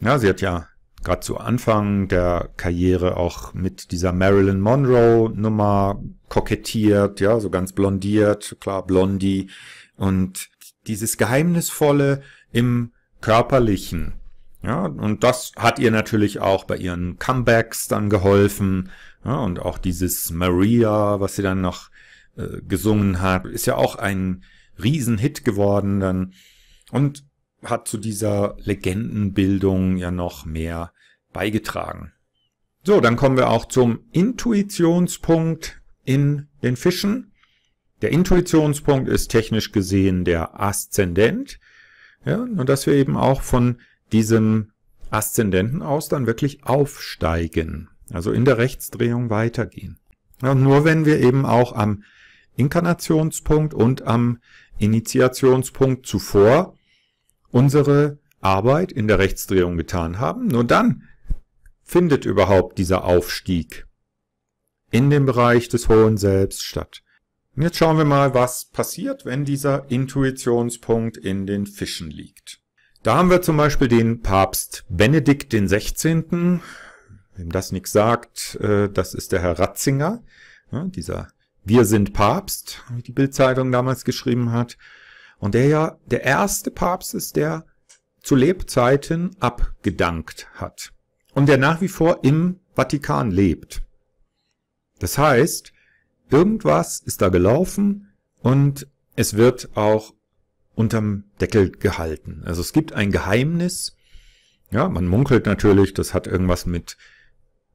ja, sie hat ja gerade zu Anfang der Karriere auch mit dieser Marilyn Monroe Nummer kokettiert, ja, so ganz blondiert, klar, Blondie und dieses geheimnisvolle im körperlichen. Ja, und das hat ihr natürlich auch bei ihren Comebacks dann geholfen. Ja, und auch dieses Maria, was sie dann noch äh, gesungen hat, ist ja auch ein Riesenhit geworden dann und hat zu dieser Legendenbildung ja noch mehr beigetragen. So, dann kommen wir auch zum Intuitionspunkt in den Fischen. Der Intuitionspunkt ist technisch gesehen der Aszendent. Ja, und dass wir eben auch von diesem Aszendenten aus dann wirklich aufsteigen. Also in der Rechtsdrehung weitergehen. Ja, nur wenn wir eben auch am Inkarnationspunkt und am Initiationspunkt zuvor unsere Arbeit in der Rechtsdrehung getan haben, nur dann findet überhaupt dieser Aufstieg in dem Bereich des hohen Selbst statt. Und jetzt schauen wir mal, was passiert, wenn dieser Intuitionspunkt in den Fischen liegt. Da haben wir zum Beispiel den Papst Benedikt den 16. Wem das nichts sagt, äh, das ist der Herr Ratzinger, ne, dieser wir sind Papst, wie die Bildzeitung damals geschrieben hat. Und der ja der erste Papst ist, der zu Lebzeiten abgedankt hat. Und der nach wie vor im Vatikan lebt. Das heißt, irgendwas ist da gelaufen und es wird auch unterm Deckel gehalten. Also es gibt ein Geheimnis. Ja, man munkelt natürlich, das hat irgendwas mit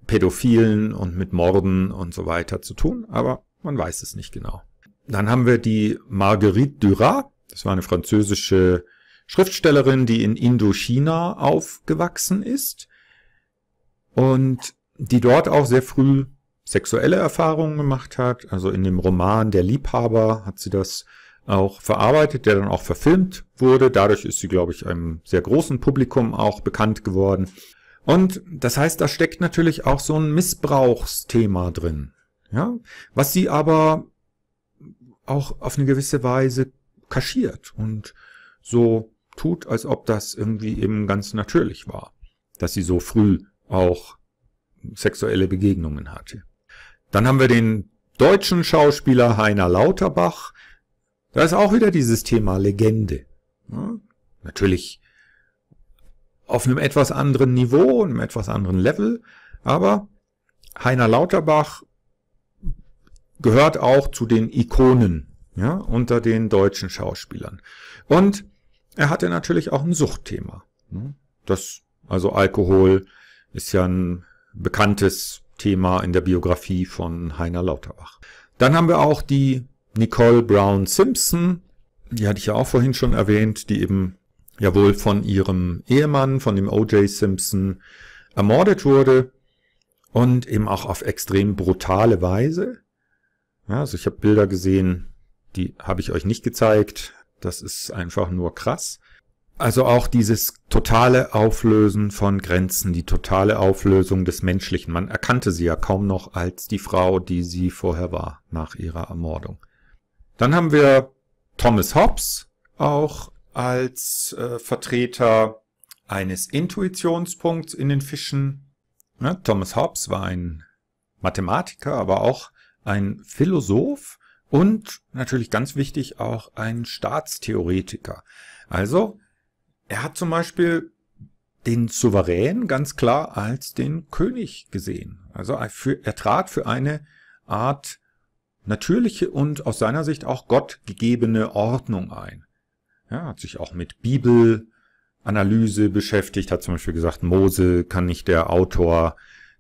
Pädophilen und mit Morden und so weiter zu tun, aber man weiß es nicht genau. Dann haben wir die Marguerite Duras. Das war eine französische Schriftstellerin, die in Indochina aufgewachsen ist und die dort auch sehr früh sexuelle Erfahrungen gemacht hat. Also in dem Roman Der Liebhaber hat sie das auch verarbeitet, der dann auch verfilmt wurde. Dadurch ist sie, glaube ich, einem sehr großen Publikum auch bekannt geworden. Und das heißt, da steckt natürlich auch so ein Missbrauchsthema drin. Ja? Was sie aber auch auf eine gewisse Weise kaschiert und so tut, als ob das irgendwie eben ganz natürlich war, dass sie so früh auch sexuelle Begegnungen hatte. Dann haben wir den deutschen Schauspieler Heiner Lauterbach. Da ist auch wieder dieses Thema Legende. Ja, natürlich auf einem etwas anderen Niveau, einem etwas anderen Level, aber Heiner Lauterbach gehört auch zu den Ikonen ja, unter den deutschen Schauspielern. Und er hatte natürlich auch ein Suchtthema. Ne? Das, also Alkohol ist ja ein bekanntes Thema in der Biografie von Heiner Lauterbach. Dann haben wir auch die Nicole Brown Simpson. Die hatte ich ja auch vorhin schon erwähnt, die eben ja wohl von ihrem Ehemann, von dem O.J. Simpson, ermordet wurde und eben auch auf extrem brutale Weise. Ja, also ich habe Bilder gesehen, die habe ich euch nicht gezeigt. Das ist einfach nur krass. Also auch dieses totale Auflösen von Grenzen, die totale Auflösung des Menschlichen. Man erkannte sie ja kaum noch als die Frau, die sie vorher war, nach ihrer Ermordung. Dann haben wir Thomas Hobbes auch als äh, Vertreter eines Intuitionspunkts in den Fischen. Ja, ne, Thomas Hobbes war ein Mathematiker, aber auch ein Philosoph und natürlich ganz wichtig auch ein Staatstheoretiker. Also er hat zum Beispiel den Souverän ganz klar als den König gesehen. Also er, trat für eine Art natürliche und aus seiner Sicht auch gottgegebene Ordnung ein. Ja, hat sich auch mit Bibelanalyse beschäftigt, hat zum Beispiel gesagt, Mose kann nicht der Autor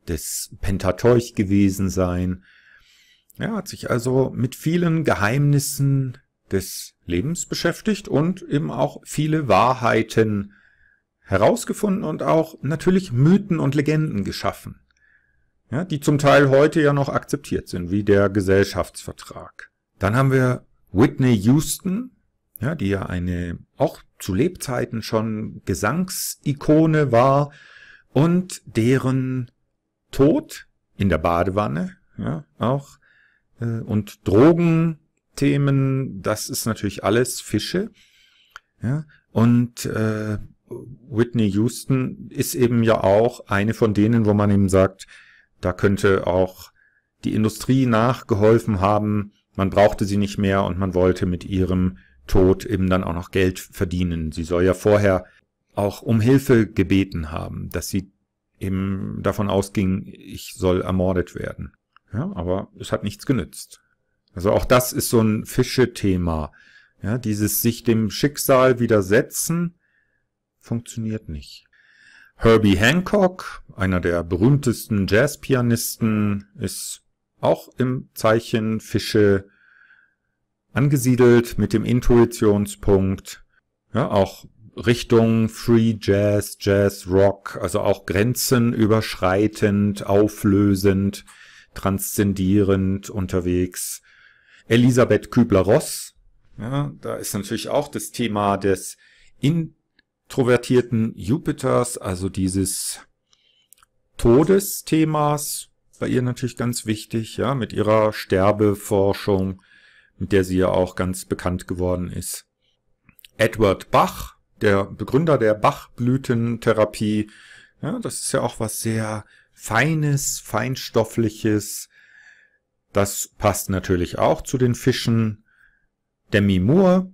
des Pentateuch gewesen sein. Er hat sich also mit vielen Geheimnissen des Lebens beschäftigt und eben auch viele Wahrheiten herausgefunden und auch natürlich Mythen und Legenden geschaffen, ja, die zum Teil heute ja noch akzeptiert sind, wie der Gesellschaftsvertrag. Dann haben wir Whitney Houston, ja, die ja eine auch zu Lebzeiten schon Gesangsikone war und deren Tod in der Badewanne ja, auch äh, und Drogenthemen, das ist natürlich alles Fische. Ja? Und äh, Whitney Houston ist eben ja auch eine von denen, wo man eben sagt, da könnte auch die Industrie nachgeholfen haben, man brauchte sie nicht mehr und man wollte mit ihrem Tod eben dann auch noch Geld verdienen. Sie soll ja vorher auch um Hilfe gebeten haben, dass sie eben davon ausging, ich soll ermordet werden. Ja, aber es hat nichts genützt. Also auch das ist so ein Fische-Thema. Ja, dieses sich dem Schicksal widersetzen funktioniert nicht. Herbie Hancock, einer der berühmtesten Jazzpianisten, ist auch im Zeichen Fische angesiedelt mit dem Intuitionspunkt. Ja, auch Richtung Free Jazz, Jazz Rock, also auch Grenzen überschreitend, auflösend transzendierend unterwegs. Elisabeth Kübler-Ross, ja, da ist natürlich auch das Thema des introvertierten Jupiters, also dieses Todesthemas, bei ihr natürlich ganz wichtig, ja, mit ihrer Sterbeforschung, mit der sie ja auch ganz bekannt geworden ist. Edward Bach, der Begründer der Bachblütentherapie, ja, das ist ja auch was sehr feines, feinstoffliches. Das passt natürlich auch zu den Fischen. Demi Moore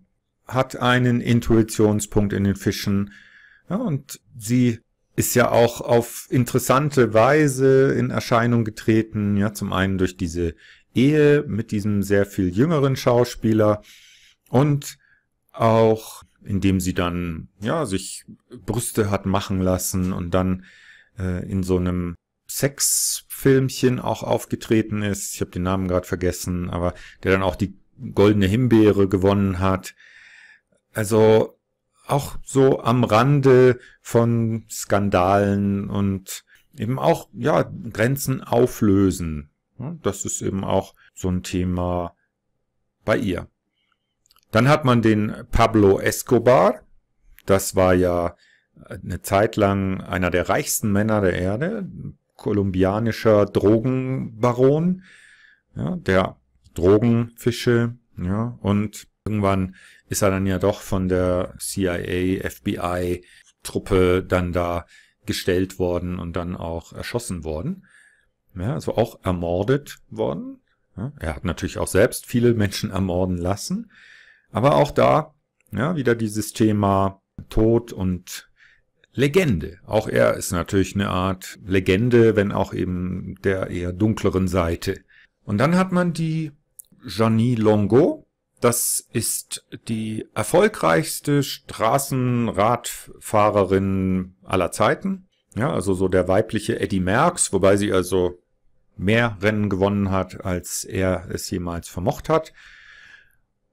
hat einen Intuitionspunkt in den Fischen. Ja, und sie ist ja auch auf interessante Weise in Erscheinung getreten. Ja, zum einen durch diese Ehe mit diesem sehr viel jüngeren Schauspieler und auch indem sie dann ja sich Brüste hat machen lassen und dann äh, in so einem Sexfilmchen auch aufgetreten ist. Ich habe den Namen gerade vergessen, aber der dann auch die goldene Himbeere gewonnen hat. Also auch so am Rande von Skandalen und eben auch, ja, Grenzen auflösen. Das ist eben auch so ein Thema bei ihr. Dann hat man den Pablo Escobar. Das war ja eine Zeit lang einer der reichsten Männer der Erde kolumbianischer Drogenbaron, ja, der Drogenfische, ja, und irgendwann ist er dann ja doch von der CIA, FBI Truppe dann da gestellt worden und dann auch erschossen worden. Ja, also auch ermordet worden. Ja, er hat natürlich auch selbst viele Menschen ermorden lassen. Aber auch da, ja, wieder dieses Thema Tod und Legende. Auch er ist natürlich eine Art Legende, wenn auch eben der eher dunkleren Seite. Und dann hat man die Janie Longo. Das ist die erfolgreichste Straßenradfahrerin aller Zeiten. Ja, also so der weibliche Eddie Merckx, wobei sie also mehr Rennen gewonnen hat, als er es jemals vermocht hat.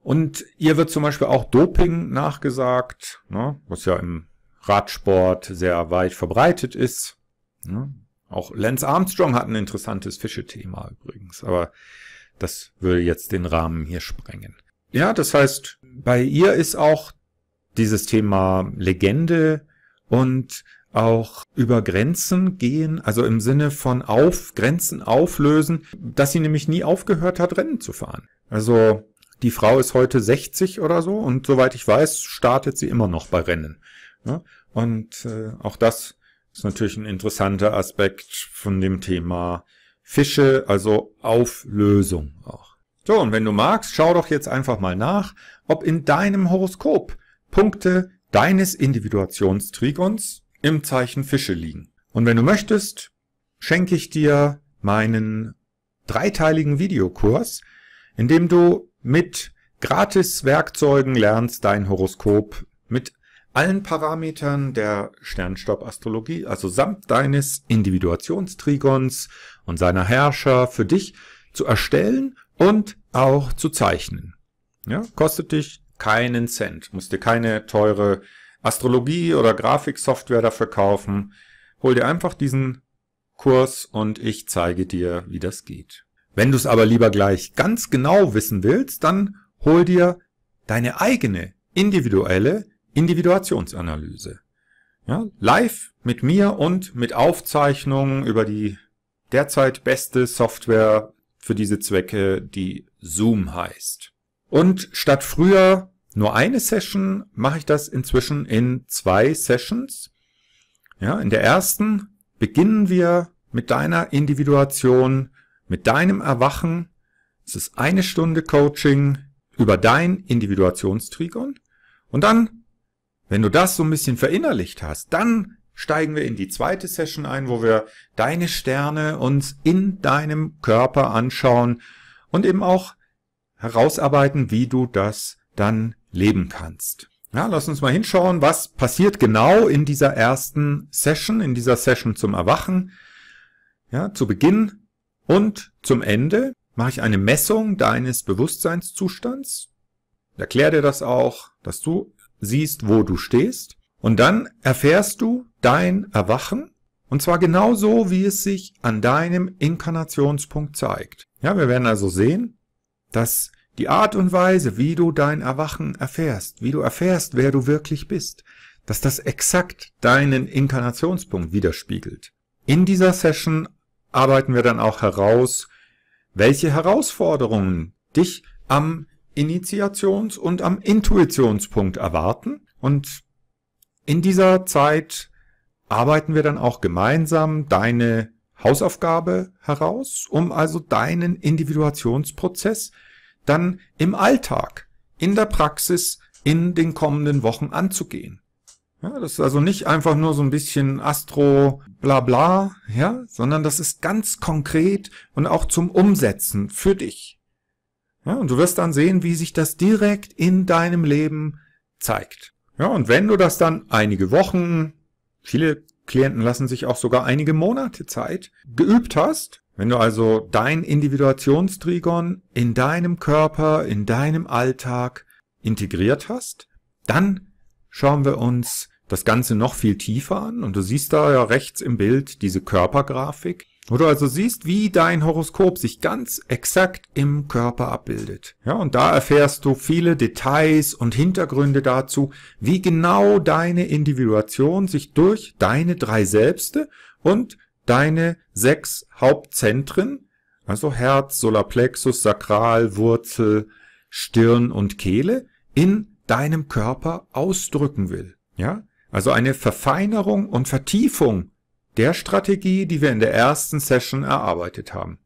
Und ihr wird zum Beispiel auch Doping nachgesagt, ne, was ja im Radsport sehr weit verbreitet ist. Ne? Auch Lance Armstrong hat ein interessantes Fischethema übrigens, aber das würde jetzt den Rahmen hier sprengen. Ja, das heißt, bei ihr ist auch dieses Thema Legende und auch über Grenzen gehen, also im Sinne von auf Grenzen auflösen, dass sie nämlich nie aufgehört hat, Rennen zu fahren. Also die Frau ist heute 60 oder so und soweit ich weiß, startet sie immer noch bei Rennen. Ja? Ne? Und äh, auch das ist natürlich ein interessanter Aspekt von dem Thema Fische, also Auflösung auch. So, und wenn du magst, schau doch jetzt einfach mal nach, ob in deinem Horoskop Punkte deines Individuationstrigons im Zeichen Fische liegen. Und wenn du möchtest, schenke ich dir meinen dreiteiligen Videokurs, in dem du mit Gratis-Werkzeugen lernst, dein Horoskop mit allen Parametern der Sternstaubastrologie, also samt deines Individuationstrigons und seiner Herrscher für dich zu erstellen und auch zu zeichnen. Ja, kostet dich keinen Cent, musst dir keine teure Astrologie oder Grafiksoftware dafür kaufen. Hol dir einfach diesen Kurs und ich zeige dir, wie das geht. Wenn du es aber lieber gleich ganz genau wissen willst, dann hol dir deine eigene individuelle Individuationsanalyse. Ja, live mit mir und mit Aufzeichnungen über die derzeit beste Software für diese Zwecke, die Zoom heißt. Und statt früher nur eine Session mache ich das inzwischen in zwei Sessions. Ja, in der ersten beginnen wir mit deiner Individuation, mit deinem Erwachen. Es ist eine Stunde Coaching über dein Individuationstrigon. Und dann wenn du das so ein bisschen verinnerlicht hast, dann steigen wir in die zweite Session ein, wo wir deine Sterne uns in deinem Körper anschauen und eben auch herausarbeiten, wie du das dann leben kannst. Ja, lass uns mal hinschauen, was passiert genau in dieser ersten Session, in dieser Session zum Erwachen. Ja, zu Beginn und zum Ende mache ich eine Messung deines Bewusstseinszustands. Erkläre dir das auch, dass du siehst, wo du stehst. Und dann erfährst du dein Erwachen. Und zwar genau so, wie es sich an deinem Inkarnationspunkt zeigt. Ja, wir werden also sehen, dass die Art und Weise, wie du dein Erwachen erfährst, wie du erfährst, wer du wirklich bist, dass das exakt deinen Inkarnationspunkt widerspiegelt. In dieser Session arbeiten wir dann auch heraus, welche Herausforderungen dich am Initiations- und am Intuitionspunkt erwarten. Und in dieser Zeit arbeiten wir dann auch gemeinsam deine Hausaufgabe heraus, um also deinen Individuationsprozess dann im Alltag, in der Praxis, in den kommenden Wochen anzugehen. Ja, das ist also nicht einfach nur so ein bisschen Astro bla bla, ja, sondern das ist ganz konkret und auch zum Umsetzen für dich. Ja, und du wirst dann sehen, wie sich das direkt in deinem Leben zeigt. Ja, und wenn du das dann einige Wochen, viele Klienten lassen sich auch sogar einige Monate Zeit, geübt hast, wenn du also dein Individuationstrigon in deinem Körper, in deinem Alltag integriert hast, dann schauen wir uns das Ganze noch viel tiefer an. Und du siehst da ja rechts im Bild diese Körpergrafik. Wo du also siehst, wie dein Horoskop sich ganz exakt im Körper abbildet. Ja, und da erfährst du viele Details und Hintergründe dazu, wie genau deine Individuation sich durch deine drei Selbste und deine sechs Hauptzentren, also Herz, Solarplexus, Sakral, Wurzel, Stirn und Kehle, in deinem Körper ausdrücken will. Ja, also eine Verfeinerung und Vertiefung der Strategie, die wir in der ersten Session erarbeitet haben.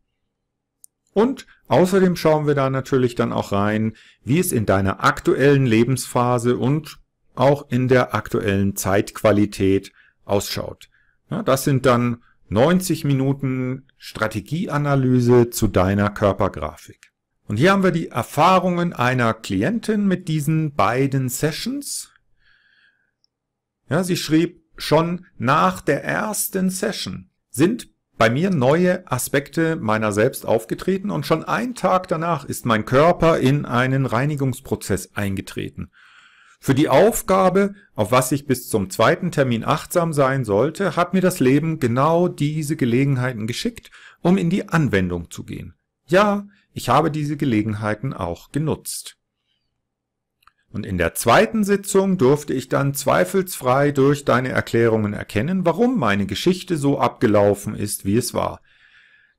Und außerdem schauen wir da natürlich dann auch rein, wie es in deiner aktuellen Lebensphase und auch in der aktuellen Zeitqualität ausschaut. Ja, das sind dann 90 Minuten Strategieanalyse zu deiner Körpergrafik. Und hier haben wir die Erfahrungen einer Klientin mit diesen beiden Sessions. Ja, sie schrieb, schon nach der ersten Session sind bei mir neue Aspekte meiner selbst aufgetreten und schon einen Tag danach ist mein Körper in einen Reinigungsprozess eingetreten. Für die Aufgabe, auf was ich bis zum zweiten Termin achtsam sein sollte, hat mir das Leben genau diese Gelegenheiten geschickt, um in die Anwendung zu gehen. Ja, ich habe diese Gelegenheiten auch genutzt. Und in der zweiten Sitzung durfte ich dann zweifelsfrei durch deine Erklärungen erkennen, warum meine Geschichte so abgelaufen ist, wie es war.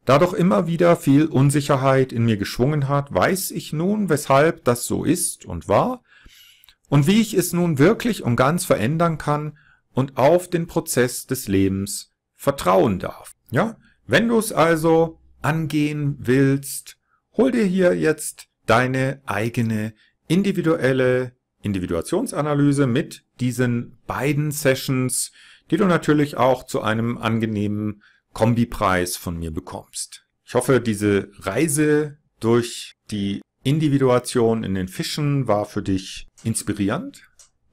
Da doch immer wieder viel Unsicherheit in mir geschwungen hat, weiß ich nun, weshalb das so ist und war und wie ich es nun wirklich und ganz verändern kann und auf den Prozess des Lebens vertrauen darf. Ja? Wenn du es also angehen willst, hol dir hier jetzt deine eigene individuelle Individuationsanalyse mit diesen beiden Sessions, die du natürlich auch zu einem angenehmen Kombipreis von mir bekommst. Ich hoffe, diese Reise durch die Individuation in den Fischen war für dich inspirierend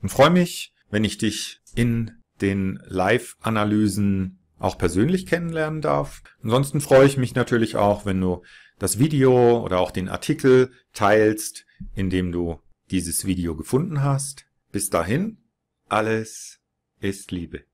und freue mich, wenn ich dich in den Live-Analysen auch persönlich kennenlernen darf. Ansonsten freue ich mich natürlich auch, wenn du das Video oder auch den Artikel teilst, in dem du dieses Video gefunden hast. Bis dahin, alles ist Liebe.